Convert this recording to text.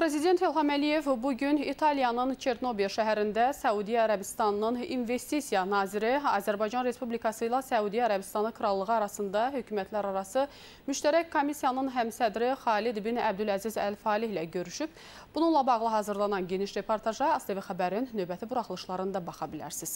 Prezident İlham Əliyev bugün İtaliyanın Çernobil şəhərində Səudiyyə Ərəbistanının investisiya naziri Azərbaycan Respublikası ilə Səudiyyə Ərəbistanı Krallığı arasında hökumətlər arası müştərək komissiyanın həmsədri Xalid bin Əbdüləziz Əl-Fali ilə görüşüb. Bununla bağlı hazırlanan geniş reportaja ASTV Xəbərin növbəti buraxılışlarında baxa bilərsiniz.